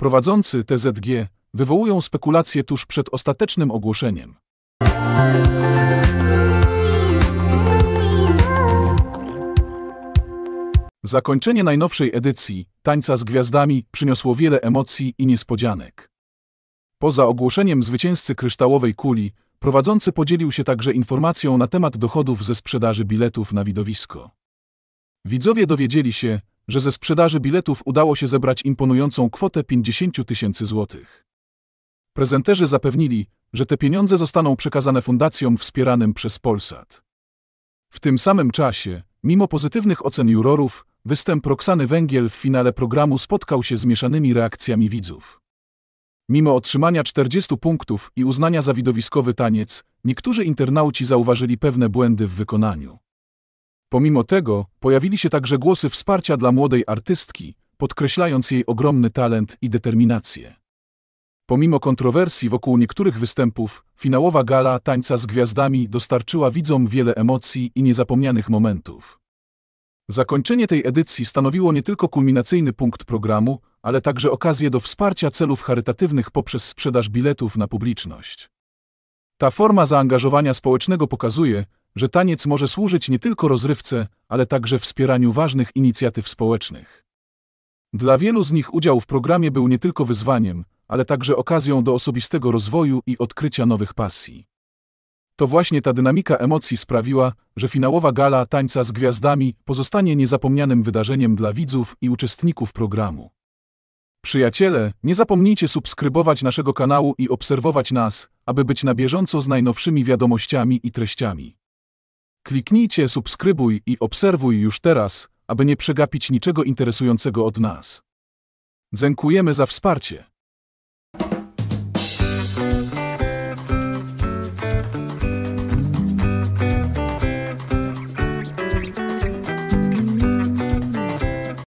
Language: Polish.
prowadzący TZG wywołują spekulacje tuż przed ostatecznym ogłoszeniem. Zakończenie najnowszej edycji Tańca z Gwiazdami przyniosło wiele emocji i niespodzianek. Poza ogłoszeniem zwycięzcy kryształowej kuli, prowadzący podzielił się także informacją na temat dochodów ze sprzedaży biletów na widowisko. Widzowie dowiedzieli się, że ze sprzedaży biletów udało się zebrać imponującą kwotę 50 tysięcy złotych. Prezenterzy zapewnili, że te pieniądze zostaną przekazane fundacjom wspieranym przez Polsat. W tym samym czasie, mimo pozytywnych ocen jurorów, występ Roxany Węgiel w finale programu spotkał się z mieszanymi reakcjami widzów. Mimo otrzymania 40 punktów i uznania za widowiskowy taniec, niektórzy internauci zauważyli pewne błędy w wykonaniu. Pomimo tego, pojawili się także głosy wsparcia dla młodej artystki, podkreślając jej ogromny talent i determinację. Pomimo kontrowersji wokół niektórych występów, finałowa gala Tańca z Gwiazdami dostarczyła widzom wiele emocji i niezapomnianych momentów. Zakończenie tej edycji stanowiło nie tylko kulminacyjny punkt programu, ale także okazję do wsparcia celów charytatywnych poprzez sprzedaż biletów na publiczność. Ta forma zaangażowania społecznego pokazuje, że taniec może służyć nie tylko rozrywce, ale także wspieraniu ważnych inicjatyw społecznych. Dla wielu z nich udział w programie był nie tylko wyzwaniem, ale także okazją do osobistego rozwoju i odkrycia nowych pasji. To właśnie ta dynamika emocji sprawiła, że finałowa gala Tańca z Gwiazdami pozostanie niezapomnianym wydarzeniem dla widzów i uczestników programu. Przyjaciele, nie zapomnijcie subskrybować naszego kanału i obserwować nas, aby być na bieżąco z najnowszymi wiadomościami i treściami. Kliknijcie subskrybuj i obserwuj już teraz, aby nie przegapić niczego interesującego od nas. Dziękujemy za wsparcie.